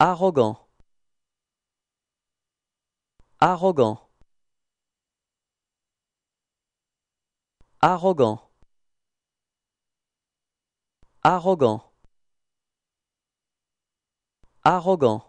arrogant arrogant arrogant arrogant arrogant